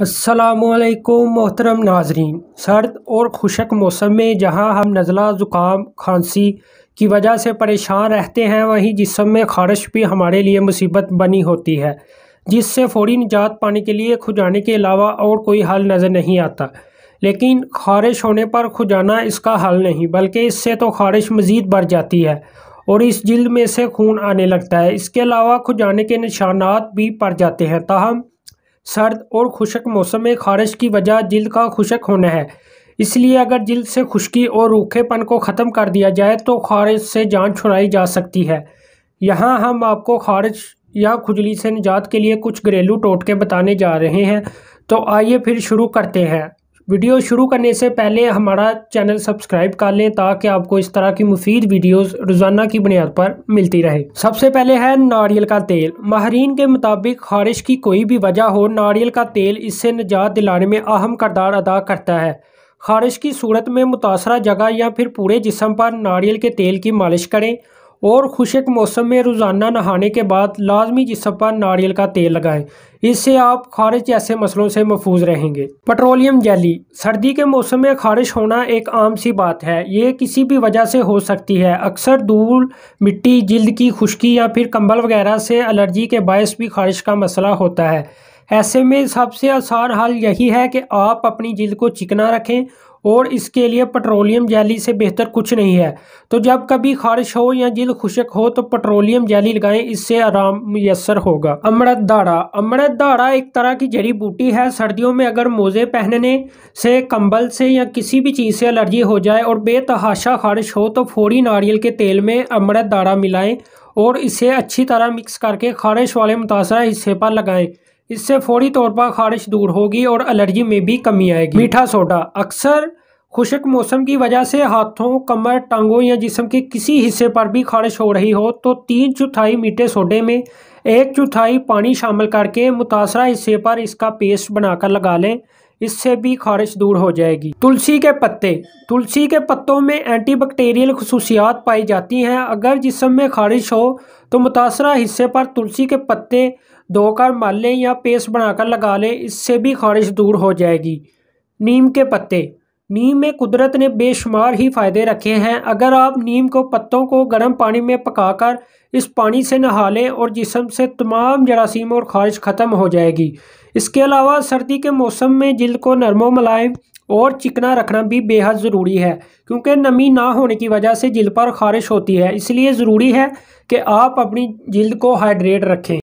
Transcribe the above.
असलकुम मोहतरम नाजरीन सर्द और खुशक मौसम में जहाँ हम नज़ला ज़ुकाम खांसी की वजह से परेशान रहते हैं वहीं जिसम में खारिश भी हमारे लिए मुसीबत बनी होती है जिससे फौरी निजात पाने के लिए खुजाने के अलावा और कोई हल नज़र नहीं आता लेकिन खारिश होने पर खुजाना इसका हल नहीं बल्कि इससे तो खारिश मज़ीद बढ़ जाती है और इस जल्द में से खून आने लगता है इसके अलावा खुजाने के निशानात भी पड़ जाते हैं ताहम सर्द और खुशक मौसम में खारिश की वजह जल्द का खुशक होना है इसलिए अगर जल्द से खुश्की और रूखेपन को ख़त्म कर दिया जाए तो खारिश से जान छुड़ाई जा सकती है यहाँ हम आपको खारिश या खुजली से निजात के लिए कुछ घरेलू टोटके बताने जा रहे हैं तो आइए फिर शुरू करते हैं वीडियो शुरू करने से पहले हमारा चैनल सब्सक्राइब कर लें ताकि आपको इस तरह की मुफीद वीडियोस रोज़ाना की बुनियाद पर मिलती रहे सबसे पहले है नारियल का तेल माहरीन के मुताबिक खारिश की कोई भी वजह हो नारियल का तेल इससे निजात दिलाने में अहम करदार अदा करता है खारिश की सूरत में मुतासर जगह या फिर पूरे जिसम पर नारियल के तेल की मालिश करें और खुशक मौसम में रोज़ाना नहाने के बाद लाजमी जिसम पर नारियल का तेल लगाएं इससे आप खारिश जैसे मसलों से महफूज रहेंगे पेट्रोलियम जैली सर्दी के मौसम में खारिश होना एक आम सी बात है ये किसी भी वजह से हो सकती है अक्सर धूल मिट्टी जल्द की खुश्की या फिर कंबल वगैरह से एलर्जी के बायस भी खारिश का मसला होता है ऐसे में सबसे आसान हल यही है कि आप अपनी जिल्द को चिकना रखें और इसके लिए पेट्रोलियम जैली से बेहतर कुछ नहीं है तो जब कभी खारिश हो या जिल खुशक हो तो पेट्रोलियम जैली लगाएं इससे आराम मैसर होगा अमृत दाड़ा अमृत दाड़ा एक तरह की जड़ी बूटी है सर्दियों में अगर मोज़े पहनने से कंबल से या किसी भी चीज़ से एलर्जी हो जाए और बेतहाशा खारिश हो तो फोरी नारियल के तेल में अमृत दाड़ा मिलाएं और इसे अच्छी तरह मिक्स करके खारिश वाले मुतासर हिस्से पर लगाएं इससे फौरी तौर पर खारिश दूर होगी और एलर्जी में भी कमी आएगी मीठा सोडा अक्सर खुशक मौसम की वजह से हाथों कमर टांगों या जिसम के किसी हिस्से पर भी खारिश हो रही हो तो तीन चौथाई मीठे सोडे में एक चौथाई पानी शामिल करके मुतासरा हिस्से पर इसका पेस्ट बनाकर लगा लें इससे भी खारिश दूर हो जाएगी तुलसी के पत्ते तुलसी के पत्तों में एंटी खसूसियात पाई जाती हैं अगर जिसम में खारिश हो तो मुतासरा हिस्से पर तुलसी के पत्ते धोकर मल लें या पेस्ट बनाकर लगा लें इससे भी खारिश दूर हो जाएगी नीम के पत्ते नीम में कुदरत ने बेशुमार ही फ़ायदे रखे हैं अगर आप नीम को पत्तों को गर्म पानी में पकाकर इस पानी से नहा लें और जिसम से तमाम जरासीम और खारिश ख़त्म हो जाएगी इसके अलावा सर्दी के मौसम में जिल्द को नरमो मलाएँ और चिकना रखना भी बेहद ज़रूरी है क्योंकि नमी ना होने की वजह से जल्द पर खारिश होती है इसलिए ज़रूरी है कि आप अपनी जिल्द को हाइड्रेट रखें